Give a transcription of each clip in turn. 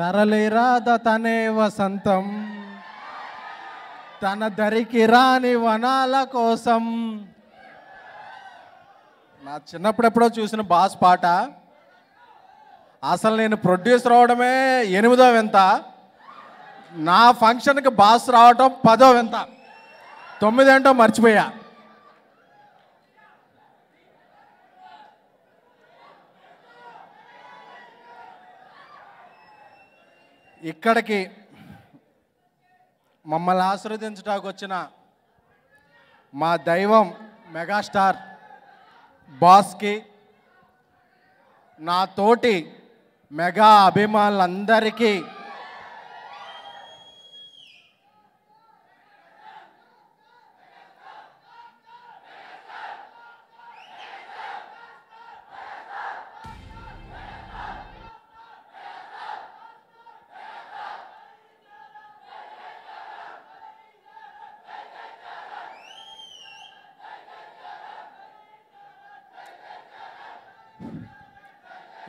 తరలిరాద తనే వసంతం తన దరికి రాని వనాల కోసం నా చిన్నప్పుడెప్పుడో చూసిన బాస్ పాట అసలు నేను ప్రొడ్యూస్ రావడమే ఎనిమిదో వింత నా ఫంక్షన్కి బాస్ రావటం పదో వింత తొమ్మిదేంటో మర్చిపోయా ఇక్కడికి మమ్మల్ని ఆశీర్వదించడానికి వచ్చిన మా దైవం మెగాస్టార్ బాస్కి నా తోటి మెగా అభిమానులందరికీ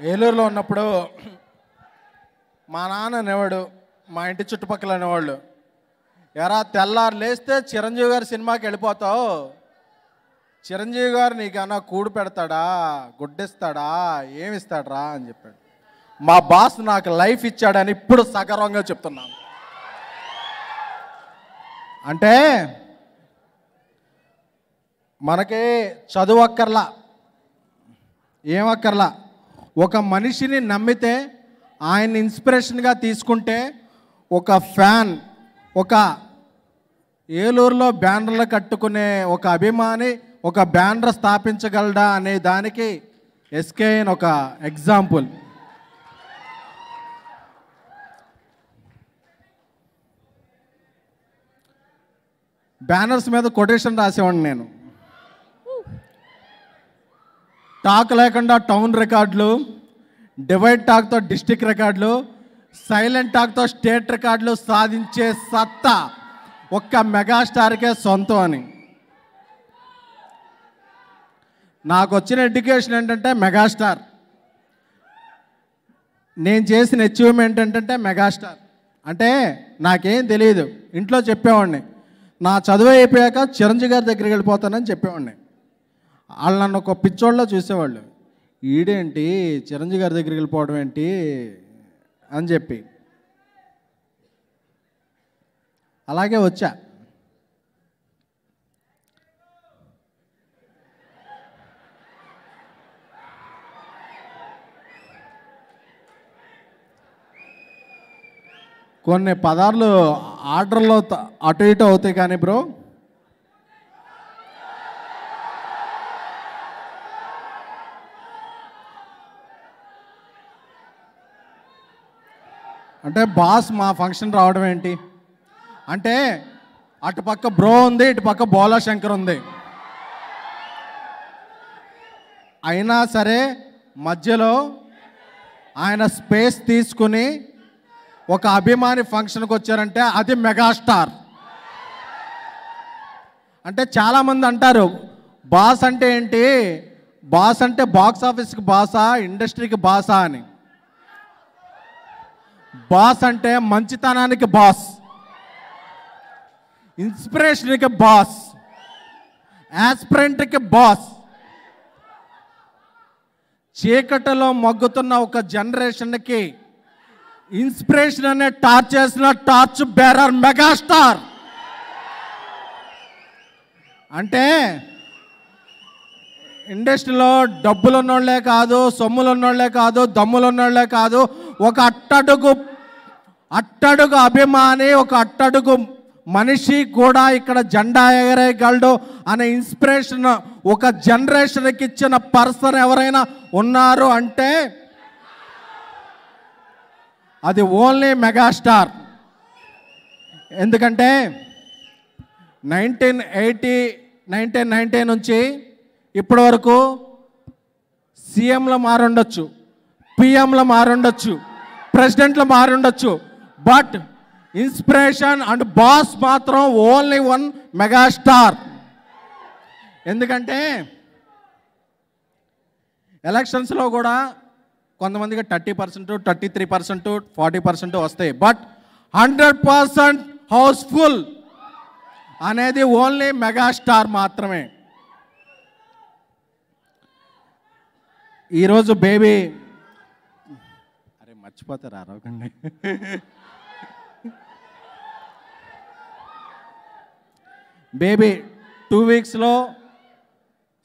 ఏలూరులో ఉన్నప్పుడు మా నాన్న అనేవాడు మా ఇంటి చుట్టుపక్కల అనేవాళ్ళు ఎరా తెల్లారు లేస్తే చిరంజీవి గారి సినిమాకి వెళ్ళిపోతావు చిరంజీవి గారు నీకన్నా కూడు పెడతాడా గుడ్డిస్తాడా ఏమిస్తాడరా అని చెప్పాడు మా బాస్ నాకు లైఫ్ ఇచ్చాడని ఇప్పుడు సగర్వంగా చెప్తున్నాను అంటే మనకి చదువు అక్కర్లా ఏమక్కర్లా ఒక మనిషిని నమ్మితే ఆయన ఇన్స్పిరేషన్గా తీసుకుంటే ఒక ఫ్యాన్ ఒక ఏలూరులో బ్యానర్లు కట్టుకునే ఒక అభిమాని ఒక బ్యానర్ స్థాపించగలడా అనే దానికి ఎస్కేఎన్ ఒక ఎగ్జాంపుల్ బ్యానర్స్ మీద కొటేషన్ రాసేవాడిని నేను టాక్ లేకుండా టౌన్ రికార్డులు డివైడ్ టాక్తో డిస్టిక్ రికార్డులు సైలెంట్ టాక్తో స్టేట్ రికార్డులు సాధించే సత్తా ఒక్క మెగాస్టార్కే సొంతం అని నాకు వచ్చిన ఎడ్యుకేషన్ ఏంటంటే మెగాస్టార్ నేను చేసిన అచీవ్మెంట్ ఏంటంటే మెగాస్టార్ అంటే నాకేం తెలియదు ఇంట్లో చెప్పేవాడిని నా చదువు అయిపోయాక చిరంజీవి గారి దగ్గరికి వెళ్ళిపోతానని చెప్పేవాడిని వాళ్ళు నన్ను ఒక పిచ్చోళ్ళ చూసేవాళ్ళు ఈడేంటి చిరంజీవి గారి దగ్గరికి వెళ్ళిపోవడం ఏంటి అని చెప్పి అలాగే వచ్చా కొన్ని పదార్లు ఆర్డర్లో అటు ఇటు అవుతాయి కానీ బ్రో అంటే బాస్ మా ఫంక్షన్ రావడం ఏంటి అంటే అటుపక్క బ్రో ఉంది ఇటుపక్క బోలా శంకర్ ఉంది అయినా సరే మధ్యలో ఆయన స్పేస్ తీసుకుని ఒక అభిమాని ఫంక్షన్కి వచ్చారంటే అది మెగాస్టార్ అంటే చాలామంది అంటారు బాస్ అంటే ఏంటి బాస్ అంటే బాక్స్ ఆఫీస్కి బాసా ఇండస్ట్రీకి బాసా అని బాస్ అంటే మంచితనానికి బాస్ ఇన్స్పిరేషన్కి బాస్ యాస్పిరెంట్కి బాస్ చీకటిలో మగ్గుతున్న ఒక జనరేషన్కి ఇన్స్పిరేషన్ అనే టార్చ్ చేసిన టార్చ్ బేరర్ మెగాస్టార్ అంటే ఇండస్ట్రీలో డబ్బులు ఉన్నోళ్లే కాదు ఉన్నోళ్లే కాదు ఉన్నోళ్లే కాదు ఒక అట్టడుగు అట్టడుగు అభిమాని ఒక అట్టడుగు మనిషి కూడా ఇక్కడ జెండా ఎగరేయగలడు అనే ఇన్స్పిరేషన్ ఒక జనరేషన్కి ఇచ్చిన పర్సన్ ఎవరైనా ఉన్నారు అంటే అది ఓన్లీ మెగాస్టార్ ఎందుకంటే నైన్టీన్ ఎయిటీ నైన్టీన్ నైన్టీ నుంచి ఇప్పటి వరకు సీఎంలు మారుండొచ్చు పిఎంలు మారుండొచ్చు ప్రెసిడెంట్లు మారుండొచ్చు బట్ ఇన్స్పిరేషన్ అండ్ బాస్ మాత్రం ఓన్లీ వన్ మెగాస్టార్ ఎందుకంటే ఎలక్షన్స్లో కూడా కొంతమందికి thirty percent thirty three percent forty percent వస్తాయి బట్ హండ్రెడ్ పర్సెంట్ హౌస్ఫుల్ అనేది ఓన్లీ మెగాస్టార్ మాత్రమే ఈరోజు బేబీ అరే మర్చిపోతారు అరవకండి బేబీ టూ వీక్స్లో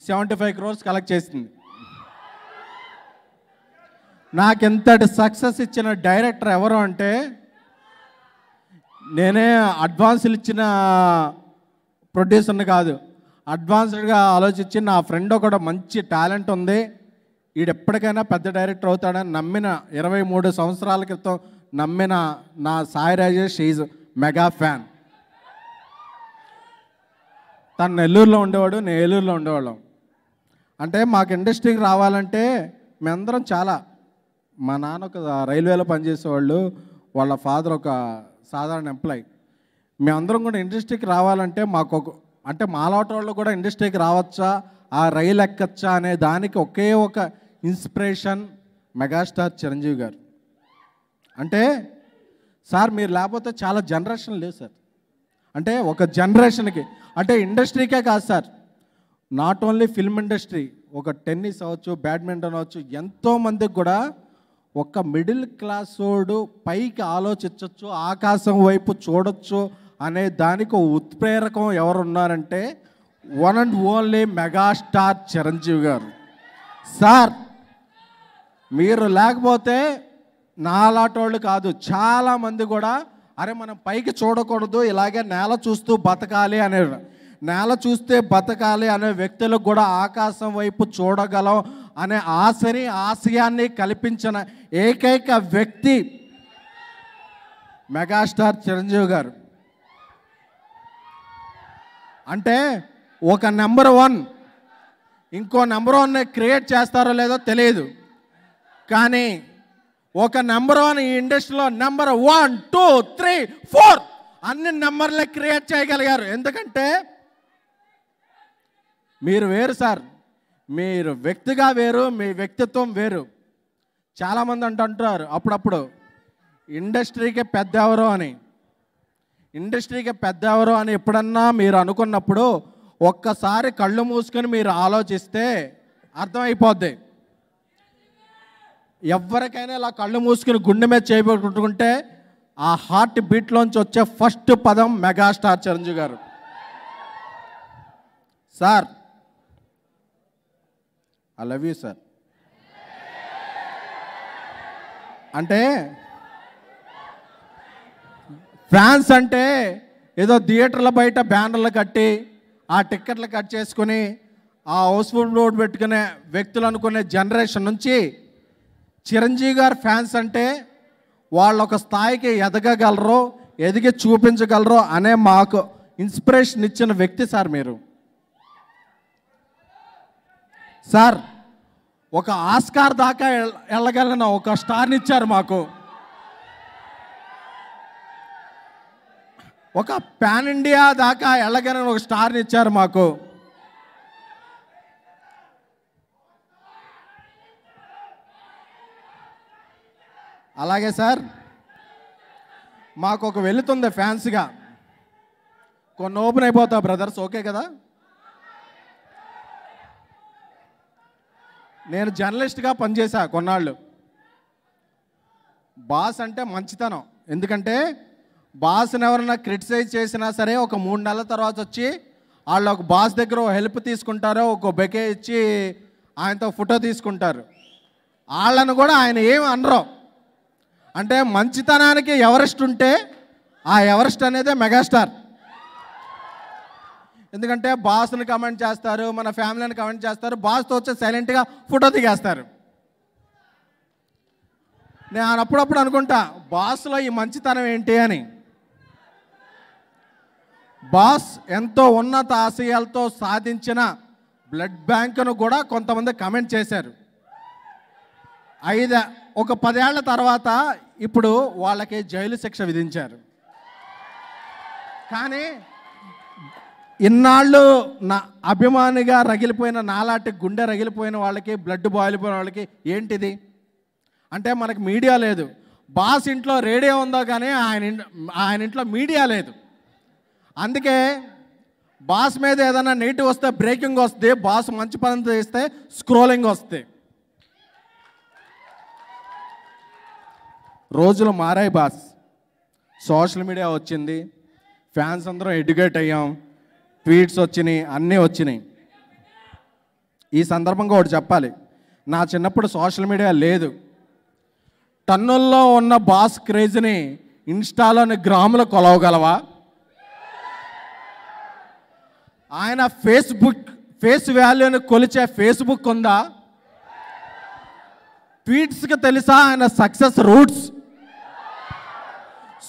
సెవెంటీ ఫైవ్ క్రోర్స్ కలెక్ట్ చేసింది నాకెంతటి సక్సెస్ ఇచ్చిన డైరెక్టర్ ఎవరు అంటే నేనే అడ్వాన్సులు ఇచ్చిన ప్రొడ్యూసర్ని కాదు అడ్వాన్స్డ్గా ఆలోచించి నా ఫ్రెండ్ ఒకడు మంచి టాలెంట్ ఉంది ఈడు ఎప్పటికైనా పెద్ద డైరెక్టర్ అవుతాడని నమ్మిన ఇరవై మూడు సంవత్సరాల క్రితం నమ్మిన నా Sai Rajesh is mega fan తను నెల్లూరులో ఉండేవాడు నేను ఏలూరులో ఉండేవాళ్ళం అంటే మాకు ఇండస్ట్రీకి రావాలంటే మేమందరం చాలా మా నాన్న ఒక రైల్వేలో పనిచేసేవాళ్ళు వాళ్ళ ఫాదర్ ఒక సాధారణ ఎంప్లాయ్ మేమందరం కూడా ఇండస్ట్రీకి రావాలంటే మాకు ఒక అంటే మాలాట వాళ్ళు కూడా ఇండస్ట్రీకి రావచ్చా ఆ రైలు ఎక్కచ్చా అనే దానికి ఒకే ఒక ఇన్స్పిరేషన్ మెగాస్టార్ చిరంజీవి గారు అంటే సార్ మీరు లేకపోతే చాలా జనరేషన్ లేదు సార్ అంటే ఒక జనరేషన్కి అంటే ఇండస్ట్రీకే కాదు sir not only film industry ఒక టెన్నిస్ అవ్వచ్చు బ్యాడ్మింటన్ అవ్వచ్చు ఎంతోమందికి కూడా ఒక మిడిల్ క్లాసోడు పైకి ఆలోచించవచ్చు ఆకాశం వైపు చూడొచ్చు అనే దానికి ఉత్ప్రేరకం ఎవరు ఉన్నారంటే one and only megastar Chiranjeevi garu sir మీరు లేకపోతే నాలాటోళ్ళు కాదు చాలామంది కూడా అరే మనం పైకి చూడకూడదు ఇలాగే నేల చూస్తూ బతకాలి అనే నేల చూస్తే బతకాలి అనే వ్యక్తులకు కూడా ఆకాశం వైపు చూడగలం అనే ఆశని ఆశయాన్ని కల్పించిన ఏకైక వ్యక్తి మెగాస్టార్ చిరంజీవి గారు అంటే ఒక నెంబర్ వన్ ఇంకో నెంబర్ వన్ క్రియేట్ చేస్తారో లేదో తెలియదు కానీ ఒక నెంబర్ వన్ ఈ ఇండస్ట్రీలో number one two three four అన్ని నెంబర్లే క్రియేట్ చేయగలిగారు ఎందుకంటే మీరు వేరు సార్ మీరు వ్యక్తిగా వేరు మీ వ్యక్తిత్వం వేరు చాలామంది అంటుంటారు అప్పుడప్పుడు ఇండస్ట్రీకి పెద్ద ఎవరు అని ఇండస్ట్రీకి పెద్ద ఎవరు అని ఎప్పుడన్నా మీరు అనుకున్నప్పుడు ఒక్కసారి కళ్ళు మూసుకొని మీరు ఆలోచిస్తే అర్థమైపోద్ది ఎవరికైనా ఇలా కళ్ళు మూసుకుని గుండె మీద చేయబట్టుకుంటే ఆ హార్ట్ బీట్లోంచి వచ్చే ఫస్ట్ పదం megastar Chiranjeevi garu sir I love you sir అంటే ఫ్యాన్స్ అంటే ఏదో థియేటర్ల బయట బ్యానర్లు కట్టి ఆ టిక్కెట్లు కట్ చేసుకుని ఆ హౌస్ఫుల్ రోడ్ పెట్టుకునే వ్యక్తులు అనుకునే జనరేషన్ నుంచి చిరంజీవి గారు ఫ్యాన్స్ అంటే వాళ్ళు ఒక స్థాయికి ఎదగగలరో ఎదిగి చూపించగలరో అనే మాకు ఇన్స్పిరేషన్ ఇచ్చిన వ్యక్తి సార్ మీరు సార్ ఒక ఆస్కార్ దాకా వెళ్ళగలిగిన ఒక స్టార్ని ఇచ్చారు మాకు ఒక పాన్ ఇండియా దాకా వెళ్ళగలిగిన ఒక స్టార్ని ఇచ్చారు మాకు అలాగే సార్ మాకు ఒక వెళుతుంది ఫ్యాన్స్గా కొన్ని ఓపెన్ అయిపోతా బ్రదర్స్ ఓకే కదా నేను జర్నలిస్ట్గా పనిచేశా కొన్నాళ్ళు బాస్ అంటే మంచితనం ఎందుకంటే బాస్ని ఎవరన్నా క్రిటిసైజ్ చేసినా సరే ఒక మూడు నెలల తర్వాత వచ్చి వాళ్ళు ఒక బాస్ దగ్గర హెల్ప్ తీసుకుంటారో ఒక బెకే ఇచ్చి ఆయనతో ఫోటో తీసుకుంటారు వాళ్ళను కూడా ఆయన ఏం అనరు అంటే మంచితనానికి ఎవరెస్ట్ ఉంటే ఆ ఎవరెస్ట్ అనేదే మెగాస్టార్ ఎందుకంటే బాస్ని కమెంట్ చేస్తారు మన ఫ్యామిలీని కమెంట్ చేస్తారు బాస్తో వచ్చి సైలెంట్గా ఫోటో దిగేస్తారు నేను అప్పుడప్పుడు అనుకుంటా బాస్లో ఈ మంచితనం ఏంటి అని బాస్ ఎంతో ఉన్నత ఆశయాలతో సాధించిన బ్లడ్ బ్యాంకును కూడా కొంతమంది కమెంట్ చేశారు ఐదు ఒక పదేళ్ల తర్వాత ఇప్పుడు వాళ్ళకి జైలు శిక్ష విధించారు కానీ ఇన్నాళ్ళు నా అభిమానిగా రగిలిపోయిన నాలాటి గుండె రగిలిపోయిన వాళ్ళకి బ్లడ్ బాయిలిపోయిన వాళ్ళకి ఏంటిది అంటే మనకు మీడియా లేదు బాస్ ఇంట్లో రేడియో ఉందో కానీ ఆయన ఆయన ఇంట్లో మీడియా లేదు అందుకే బాస్ మీద ఏదైనా నెగిటివ్ వస్తే బ్రేకింగ్ వస్తుంది బాస్ మంచి పని చేస్తే స్క్రోలింగ్ వస్తాయి రోజులు మారాయి బాస్ సోషల్ మీడియా వచ్చింది ఫ్యాన్స్ అందరం ఎడ్యుకేట్ అయ్యాం ట్వీట్స్ వచ్చినాయి అన్నీ వచ్చినాయి ఈ సందర్భంగా ఒకటి చెప్పాలి నా చిన్నప్పుడు సోషల్ మీడియా లేదు టన్నుల్లో ఉన్న బాస్ క్రేజ్ని ఇన్స్టాలోని గ్రాములు కొలవగలవా ఆయన ఫేస్బుక్ ఫేస్ వాల్యూని కొలిచే ఫేస్బుక్ ఉందా ట్వీట్స్కి తెలుసా ఆయన సక్సెస్ రూట్స్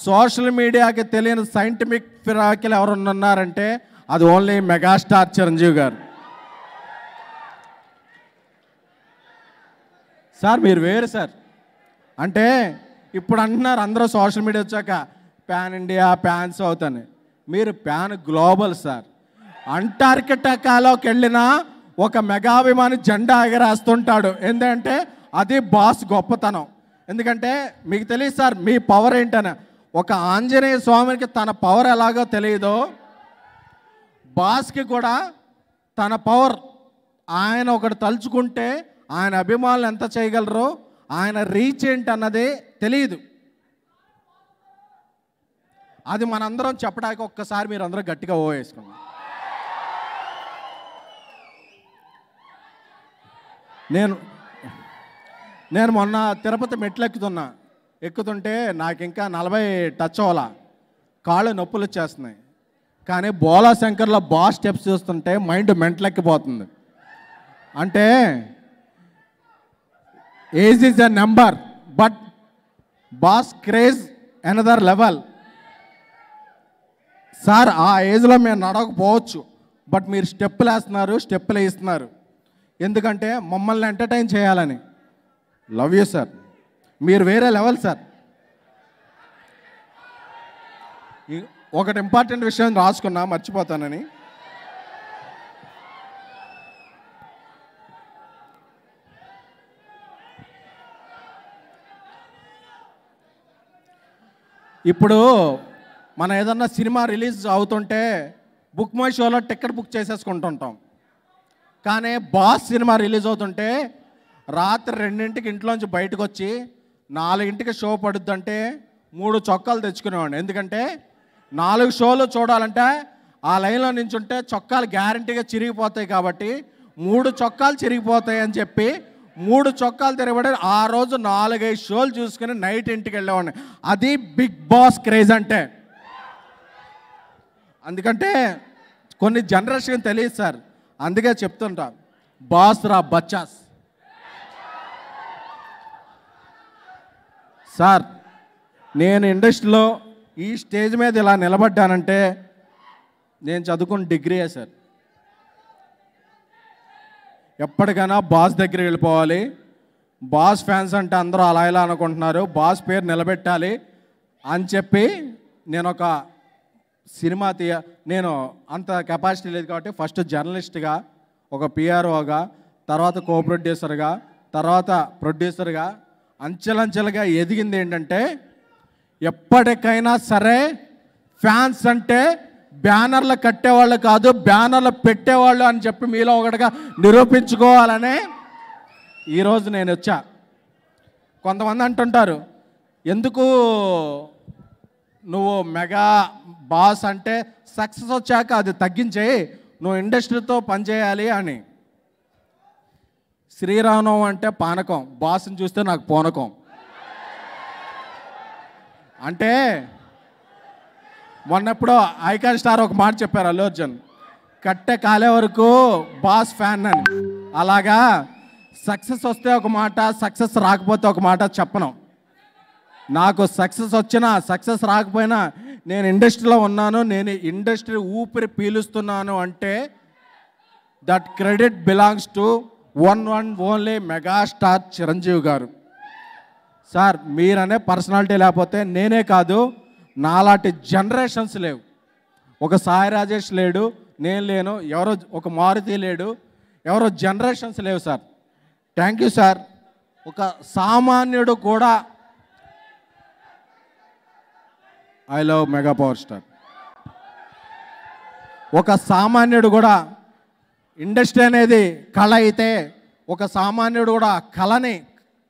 సోషల్ మీడియాకి తెలియని సైంటిఫిక్ ఫిరాకిలు ఉన్నారంటే అది only megastar Chiranjeevi garu sir మీరు వేరు సార్ అంటే ఇప్పుడు అంటున్నారు అందరూ సోషల్ మీడియా వచ్చాక ప్యాన్ ఇండియా ప్యాన్ సౌత్ అని మీరు ప్యాన్ గ్లోబల్ సార్ అంటార్కిటకాలోకి వెళ్ళిన ఒక మెగాభిమాని జెండా ఎగరేస్తుంటాడు ఏంటంటే అది బాస్ గొప్పతనం ఎందుకంటే మీకు తెలియదు సార్ మీ పవర్ ఏంటనే ఒక ఆంజనేయ స్వామికి తన పవర్ ఎలాగో తెలియదో బాస్కి కూడా తన పవర్ ఆయన ఒకటి తలుచుకుంటే ఆయన అభిమానులు ఎంత చేయగలరో ఆయన రీచ్ ఏంటి అన్నదే తెలియదు అది మనందరం చెప్పడానికి ఒక్కసారి మీరు అందరూ గట్టిగా ఓ వేసుకున్నాం నేను నేను మొన్న తిరుపతి మెట్లెక్కుతున్నా ఎక్కుతుంటే నాకు ఇంకా నలభై టచ్ అవ్వాల కాళ్ళు నొప్పులు వచ్చేస్తున్నాయి కానీ బోలా శంకర్లో బాస్ స్టెప్స్ చూస్తుంటే మైండ్ మెంట్లెక్కిపోతుంది అంటే age is a number but boss craze another level sir ఆ ఏజ్లో మేము నడవకపోవచ్చు బట్ మీరు స్టెప్పులు వేస్తున్నారు స్టెప్పులు వేస్తున్నారు ఎందుకంటే మమ్మల్ని ఎంటర్టైన్ చేయాలని లవ్ యూ సార్ మీరు వేరే లెవెల్ సార్ ఒకటి ఇంపార్టెంట్ విషయం రాసుకున్నా మర్చిపోతానని ఇప్పుడు మన ఏదన్నా సినిమా రిలీజ్ అవుతుంటే బుక్ మై షోలో టికెట్ బుక్ చేసేసుకుంటుంటాం కానీ బాస్ సినిమా రిలీజ్ అవుతుంటే రాత్రి రెండింటికి ఇంట్లోంచి బయటకు వచ్చి నాలుగింటికి షో అంటే మూడు చొక్కాలు తెచ్చుకునేవాడిని ఎందుకంటే నాలుగు షోలు చూడాలంటే ఆ లైన్లో ఉంటే చొక్కాలు గ్యారంటీగా చిరిగిపోతాయి కాబట్టి మూడు చొక్కాలు చిరిగిపోతాయి అని చెప్పి మూడు చొక్కాలు తిరగబడి ఆ రోజు నాలుగైదు షోలు చూసుకుని నైట్ ఇంటికి వెళ్ళేవాడిని అది బిగ్ బాస్ క్రేజ్ అంటే అందుకంటే కొన్ని జనరేషన్ తెలియదు సార్ అందుకే చెప్తుంటా బాస్ రా బచ్చాస్ సార్ నేను ఇండస్ట్రీలో ఈ స్టేజ్ మీద ఇలా నిలబడ్డానంటే నేను చదువుకున్న డిగ్రీయే సార్ ఎప్పటికైనా బాస్ దగ్గర వెళ్ళిపోవాలి బాస్ ఫ్యాన్స్ అంటే అందరూ అలా ఇలా అనుకుంటున్నారు బాస్ పేరు నిలబెట్టాలి అని చెప్పి నేను ఒక సినిమా తీయ నేను అంత కెపాసిటీ లేదు కాబట్టి ఫస్ట్ జర్నలిస్ట్గా ఒక పిఆర్ఓగా తర్వాత కో ప్రొడ్యూసర్గా తర్వాత ప్రొడ్యూసర్గా అంచెలంచెలుగా ఎదిగింది ఏంటంటే ఎప్పటికైనా సరే ఫ్యాన్స్ అంటే బ్యానర్లు కట్టేవాళ్ళు కాదు బ్యానర్లు పెట్టేవాళ్ళు అని చెప్పి మీలో ఒకటిగా నిరూపించుకోవాలని ఈరోజు నేను వచ్చా కొంతమంది అంటుంటారు ఎందుకు నువ్వు మెగా బాస్ అంటే సక్సెస్ వచ్చాక అది తగ్గించేయి నువ్వు ఇండస్ట్రీతో పనిచేయాలి అని శ్రీరామనవం అంటే పానకం బాస్ని చూస్తే నాకు పోనకం అంటే మొన్నప్పుడు ఐకాన్ స్టార్ ఒక మాట చెప్పారు అల్లు అర్జున్ కట్టే కాలే వరకు బాస్ ఫ్యాన్ అని అలాగా సక్సెస్ వస్తే ఒక మాట సక్సెస్ రాకపోతే ఒక మాట చెప్పను నాకు సక్సెస్ వచ్చినా సక్సెస్ రాకపోయినా నేను ఇండస్ట్రీలో ఉన్నాను నేను ఇండస్ట్రీ ఊపిరి పీలుస్తున్నాను అంటే that credit belongs to one one only megastar Chiranjeevi garu sir మీరనే personality లేకపోతే నేనే కాదు నాలాంటి జనరేషన్స్ లేవు ఒక సాయి రాజేష్ లేడు నేను లేను ఎవరో ఒక మారుతి లేడు ఎవరో జనరేషన్స్ లేవు సార్ థ్యాంక్ యూ సార్ ఒక సామాన్యుడు కూడా I love mega power star ఒక సామాన్యుడు కూడా ఇండస్ట్రీ అనేది కళ అయితే ఒక సామాన్యుడు కూడా కళని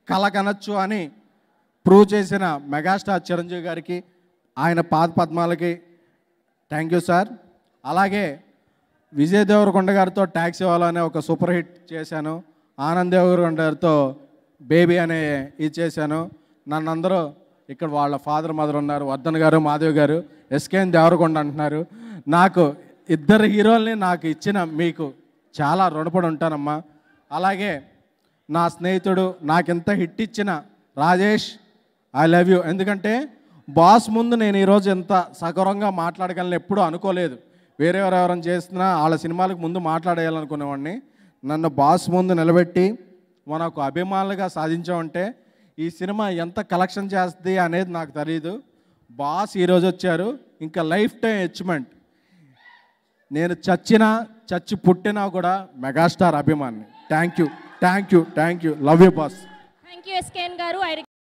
కళ కనొచ్చు అని ప్రూవ్ చేసిన మెగాస్టార్ చిరంజీవి గారికి ఆయన పాద పద్మాలకి థ్యాంక్ యూ సార్ అలాగే విజయ్ దేవరకొండ గారితో ట్యాక్సీ ఇవ్వాలనే ఒక సూపర్ హిట్ చేశాను ఆనంద్ దేవరకొండ గారితో బేబీ అనే ఇది చేశాను నన్ను అందరూ ఇక్కడ వాళ్ళ ఫాదర్ మదర్ ఉన్నారు వర్ధన్ గారు మాధవ్ గారు ఎస్కేఎన్ దేవరకొండ అంటున్నారు నాకు ఇద్దరు హీరోల్ని నాకు ఇచ్చిన మీకు చాలా రుణపడి ఉంటానమ్మా అలాగే నా స్నేహితుడు నాకెంత హిట్ ఇచ్చిన రాజేష్ ఐ లవ్ యూ ఎందుకంటే బాస్ ముందు నేను ఈరోజు ఎంత సగౌరంగా మాట్లాడగలను ఎప్పుడూ అనుకోలేదు వేరే ఎవరెవరైనా చేస్తున్నా వాళ్ళ సినిమాలకు ముందు మాట్లాడేయాలనుకునేవాడిని నన్ను బాస్ ముందు నిలబెట్టి మనకు అభిమానులుగా సాధించామంటే ఈ సినిమా ఎంత కలెక్షన్ చేస్తుంది అనేది నాకు తెలియదు బాస్ ఈరోజు వచ్చారు ఇంకా లైఫ్ టైం అచీవ్మెంట్ నేను చచ్చినా చచ్చి పుట్టినా కూడా మెగాస్టార్ అభిమాని thank you thank you thank you love you boss thank you SKN గారు